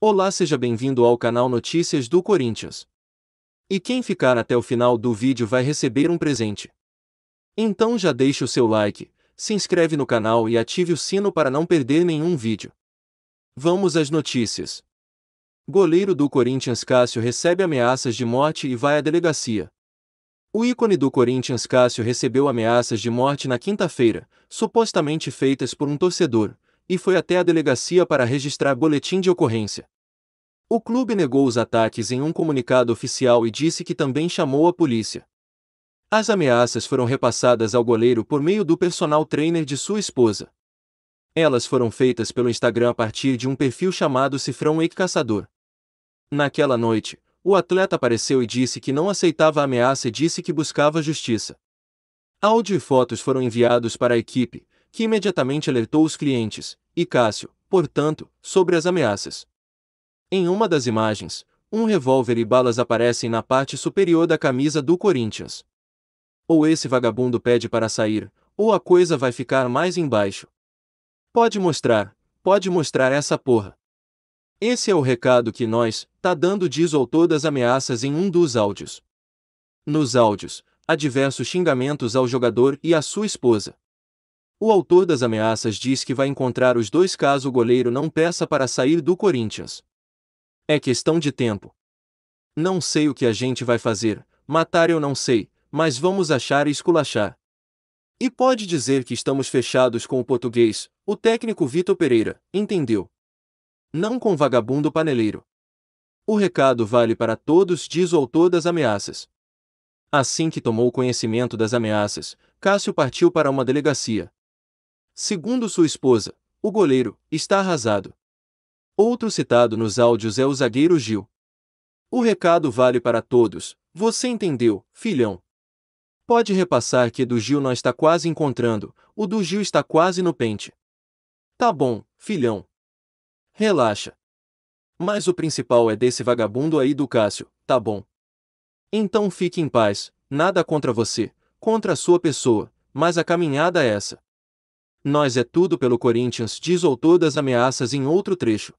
Olá, seja bem-vindo ao canal Notícias do Corinthians. E quem ficar até o final do vídeo vai receber um presente. Então já deixe o seu like, se inscreve no canal e ative o sino para não perder nenhum vídeo. Vamos às notícias. Goleiro do Corinthians Cássio recebe ameaças de morte e vai à delegacia. O ícone do Corinthians Cássio recebeu ameaças de morte na quinta-feira, supostamente feitas por um torcedor, e foi até a delegacia para registrar boletim de ocorrência. O clube negou os ataques em um comunicado oficial e disse que também chamou a polícia. As ameaças foram repassadas ao goleiro por meio do personal trainer de sua esposa. Elas foram feitas pelo Instagram a partir de um perfil chamado Cifrão e Caçador. Naquela noite, o atleta apareceu e disse que não aceitava a ameaça e disse que buscava justiça. Áudio e fotos foram enviados para a equipe, que imediatamente alertou os clientes, e Cássio, portanto, sobre as ameaças. Em uma das imagens, um revólver e balas aparecem na parte superior da camisa do Corinthians. Ou esse vagabundo pede para sair, ou a coisa vai ficar mais embaixo. Pode mostrar, pode mostrar essa porra. Esse é o recado que nós, tá dando diz o autor das ameaças em um dos áudios. Nos áudios, há diversos xingamentos ao jogador e à sua esposa. O autor das ameaças diz que vai encontrar os dois caso o goleiro não peça para sair do Corinthians. É questão de tempo. Não sei o que a gente vai fazer, matar eu não sei, mas vamos achar e esculachar. E pode dizer que estamos fechados com o português, o técnico Vitor Pereira, entendeu? Não com vagabundo paneleiro. O recado vale para todos, diz o autor das ameaças. Assim que tomou conhecimento das ameaças, Cássio partiu para uma delegacia, Segundo sua esposa, o goleiro está arrasado. Outro citado nos áudios é o zagueiro Gil. O recado vale para todos, você entendeu, filhão. Pode repassar que do Gil não está quase encontrando, o do Gil está quase no pente. Tá bom, filhão. Relaxa. Mas o principal é desse vagabundo aí do Cássio, tá bom? Então fique em paz, nada contra você, contra a sua pessoa, mas a caminhada é essa. Nós é tudo pelo Corinthians, diz ou todas ameaças em outro trecho.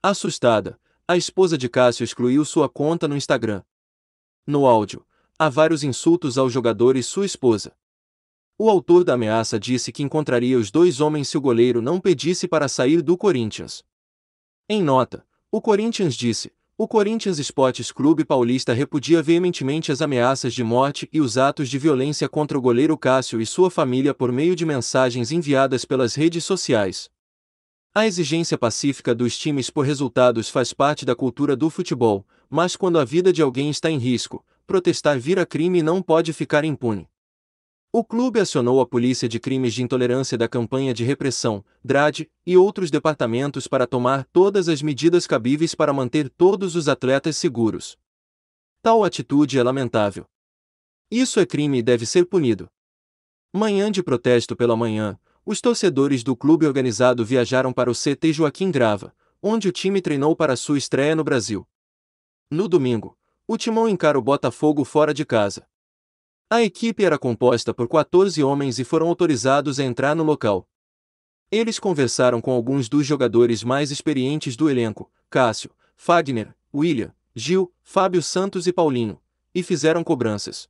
Assustada, a esposa de Cássio excluiu sua conta no Instagram. No áudio, há vários insultos ao jogador e sua esposa. O autor da ameaça disse que encontraria os dois homens se o goleiro não pedisse para sair do Corinthians. Em nota, o Corinthians disse: o Corinthians Esportes Clube Paulista repudia veementemente as ameaças de morte e os atos de violência contra o goleiro Cássio e sua família por meio de mensagens enviadas pelas redes sociais. A exigência pacífica dos times por resultados faz parte da cultura do futebol, mas quando a vida de alguém está em risco, protestar vira crime e não pode ficar impune. O clube acionou a Polícia de Crimes de Intolerância da Campanha de Repressão, DRAD, e outros departamentos para tomar todas as medidas cabíveis para manter todos os atletas seguros. Tal atitude é lamentável. Isso é crime e deve ser punido. Manhã de protesto pela manhã, os torcedores do clube organizado viajaram para o CT Joaquim Grava, onde o time treinou para sua estreia no Brasil. No domingo, o Timão encara o Botafogo fora de casa. A equipe era composta por 14 homens e foram autorizados a entrar no local. Eles conversaram com alguns dos jogadores mais experientes do elenco, Cássio, Fagner, William, Gil, Fábio Santos e Paulinho, e fizeram cobranças.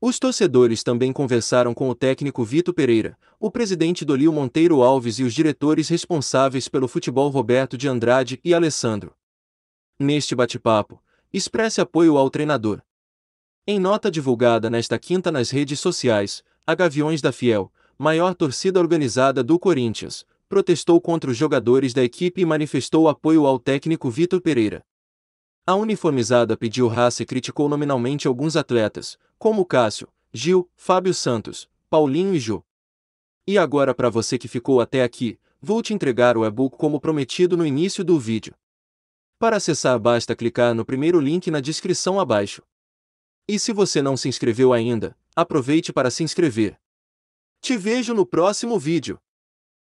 Os torcedores também conversaram com o técnico Vitor Pereira, o presidente Dolio Monteiro Alves e os diretores responsáveis pelo futebol Roberto de Andrade e Alessandro. Neste bate-papo, expresse apoio ao treinador, em nota divulgada nesta quinta nas redes sociais, a Gaviões da Fiel, maior torcida organizada do Corinthians, protestou contra os jogadores da equipe e manifestou apoio ao técnico Vitor Pereira. A uniformizada pediu raça e criticou nominalmente alguns atletas, como Cássio, Gil, Fábio Santos, Paulinho e Jô. E agora para você que ficou até aqui, vou te entregar o e-book como prometido no início do vídeo. Para acessar basta clicar no primeiro link na descrição abaixo. E se você não se inscreveu ainda, aproveite para se inscrever. Te vejo no próximo vídeo.